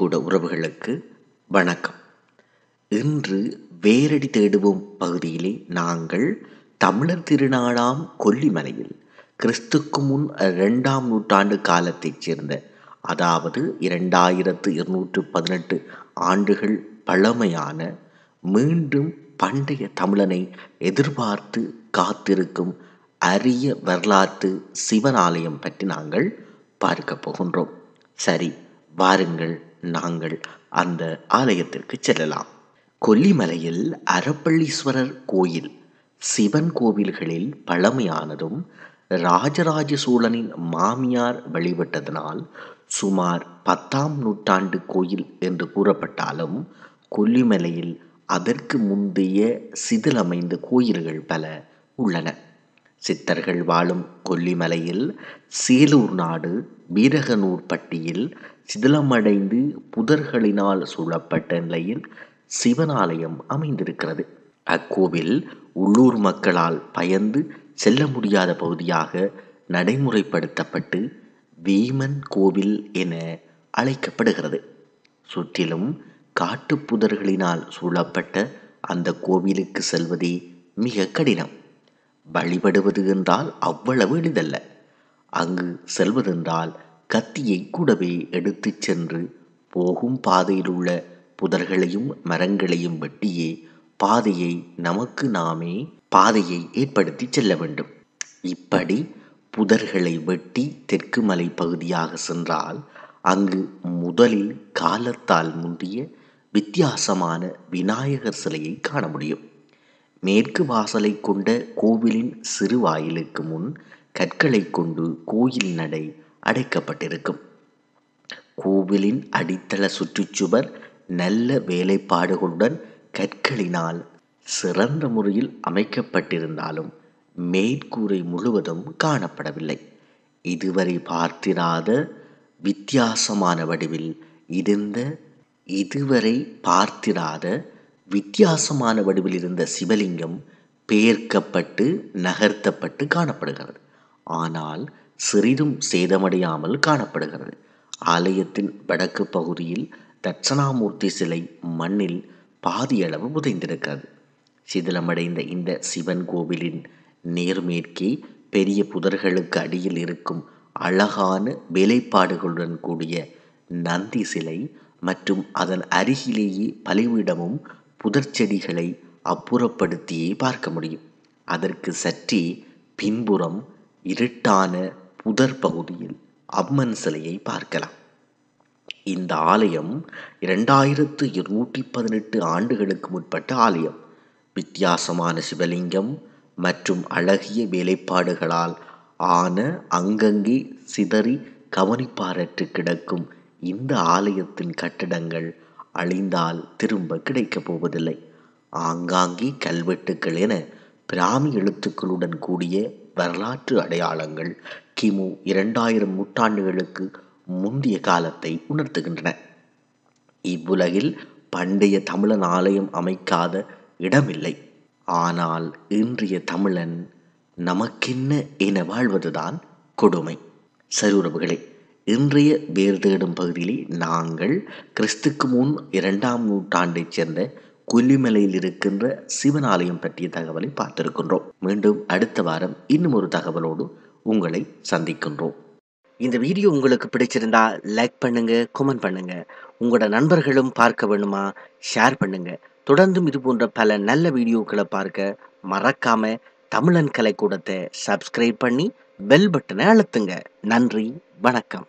கூட உறவுகளுக்கு வணக்கம் இன்று வேரடி தேடுவோம் பகுதியிலே நாங்கள் தமிழர் திருநாளாம் கொல்லிமலையில் கிறிஸ்துக்கு முன் இரண்டாம் நூற்றாண்டு காலத்தைச் சேர்ந்த அதாவது இரண்டாயிரத்து இருநூற்று பதினெட்டு ஆண்டுகள் பழமையான மீண்டும் பண்டைய தமிழனை எதிர்பார்த்து காத்திருக்கும் அரிய வரலாற்று சிவனாலயம் பற்றி நாங்கள் பார்க்க போகின்றோம் சரி வாருங்கள் நாங்கள் அந்த ஆலயத்திற்கு செல்லலாம் கொல்லிமலையில் அறப்பள்ளீஸ்வரர் கோயில் சிவன் கோவில்களில் பழமையானதும் ராஜராஜ சோழனின் மாமியார் வழிபட்டதனால் சுமார் பத்தாம் நூற்றாண்டு கோயில் என்று கூறப்பட்டாலும் கொல்லிமலையில் அதற்கு முந்தைய சிதிலமைந்த கோயில்கள் பல உள்ளன சித்தர்கள் வாழும் கொல்லிமலையில் சேலூர் நாடு வீரகனூர் பட்டியில் சிதிலமடைந்து புதர்களினால் சூழப்பட்ட நிலையில் சிவனாலயம் அமைந்திருக்கிறது அக்கோவில் உள்ளூர் மக்களால் பயந்து செல்ல முடியாத பகுதியாக நடைமுறைப்படுத்தப்பட்டு வீமன் கோவில் என அழைக்கப்படுகிறது சுற்றிலும் புதர்களினால் சூழப்பட்ட அந்த கோவிலுக்கு செல்வதே மிக கடினம் வழிபடுவது என்றால் அவ்வளவு எளிதல்ல அங்கு செல்வதென்றால் கத்தியை கூடவே எடுத்துச் சென்று போகும் பாதையில் உள்ள புதர்களையும் மரங்களையும் வெட்டியே பாதையை நமக்கு நாமே பாதையை ஏற்படுத்தி செல்ல வேண்டும் இப்படி புதர்களை வெட்டி தெற்கு மலை பகுதியாக சென்றால் அங்கு முதலில் காலத்தால் முந்திய வித்தியாசமான விநாயகர் சிலையை காண முடியும் மேற்கு வாசலை கொண்ட கோவிலின் சிறு வாயிலுக்கு முன் கற்களை கொண்டு கோயில் நடை அடைக்கப்பட்டிருக்கும் கோவிலின் அடித்தள சுற்றுச்சுவர் நல்ல வேலைப்பாடுகளுடன் கற்களினால் சிறந்த முறையில் அமைக்கப்பட்டிருந்தாலும் மேற்கூரை முழுவதும் காணப்படவில்லை இதுவரை பார்த்திராத வித்தியாசமான வடிவில் இருந்த இதுவரை பார்த்திராத வித்தியாசமான வடிவில் இருந்த சிவலிங்கம் பெயர்க்கப்பட்டு நகர்த்தப்பட்டு காணப்படுகிறது ஆனால் சிறிதும் சேதமடையாமல் காணப்படுகிறது ஆலயத்தின் வடக்கு பகுதியில் தட்சணாமூர்த்தி சிலை மண்ணில் பாதியளவு புதைந்திருக்கிறது சிதிலமடைந்த இந்த சிவன் கோவிலின் நேர்மேற்கே பெரிய புதர்களுக்கு அடியில் இருக்கும் அழகான வேலைப்பாடுகளுடன் கூடிய நந்தி சிலை மற்றும் அதன் அருகிலேயே பலிவிடமும் புதர் செடிகளை அப்புறப்படுத்தியே பார்க்க முடியும் அதற்கு சற்றே பின்புறம் இருட்டான புதர் பகுதியில் அம்மன் சிலையை பார்க்கலாம் இந்த ஆலயம் இரண்டாயிரத்து இருநூற்றி பதினெட்டு ஆண்டுகளுக்கு முற்பட்ட ஆலயம் வித்தியாசமான சிவலிங்கம் மற்றும் அழகிய வேலைப்பாடுகளால் ஆன அங்கங்கே சிதறி கவனிப்பாரற்று கிடக்கும் இந்த ஆலயத்தின் கட்டிடங்கள் அழிந்தால் திரும்ப கிடைக்கப் போவதில்லை ஆங்காங்கே கல்வெட்டுக்கள் என பிராமி எழுத்துக்களுடன் கூடிய வரலாற்று அடையாளங்கள் கிமு இரண்டாயிரம் நூற்றாண்டுகளுக்கு முந்தைய காலத்தை உணர்த்துகின்றன இவ்வுலகில் பண்டைய தமிழன் ஆலயம் அமைக்காத இடமில்லை ஆனால் இன்றைய தமிழன் நமக்கென்ன என வாழ்வதுதான் கொடுமை சரி உறவுகளே இன்றைய வேறு தேடும் பகுதியில் நாங்கள் கிறிஸ்துக்கு முன் இரண்டாம் நூற்றாண்டைச் சேர்ந்த கொல்லிமலையில் இருக்கின்ற சிவன் ஆலயம் பற்றிய தகவலை பார்த்திருக்கின்றோம் மீண்டும் அடுத்த வாரம் இன்னும் ஒரு தகவலோடு உங்களை சந்திக்கின்றோம் இந்த வீடியோ உங்களுக்கு பிடிச்சிருந்தா லைக் பண்ணுங்க கமெண்ட் பண்ணுங்க உங்களோட நண்பர்களும் பார்க்க வேணுமா ஷேர் பண்ணுங்க தொடர்ந்தும் இது போன்ற பல நல்ல வீடியோக்களை பார்க்க மறக்காம தமிழன் கலைக்கூடத்தை சப்ஸ்கிரைப் பண்ணி பெல் பட்டனை அழுத்துங்க நன்றி வணக்கம்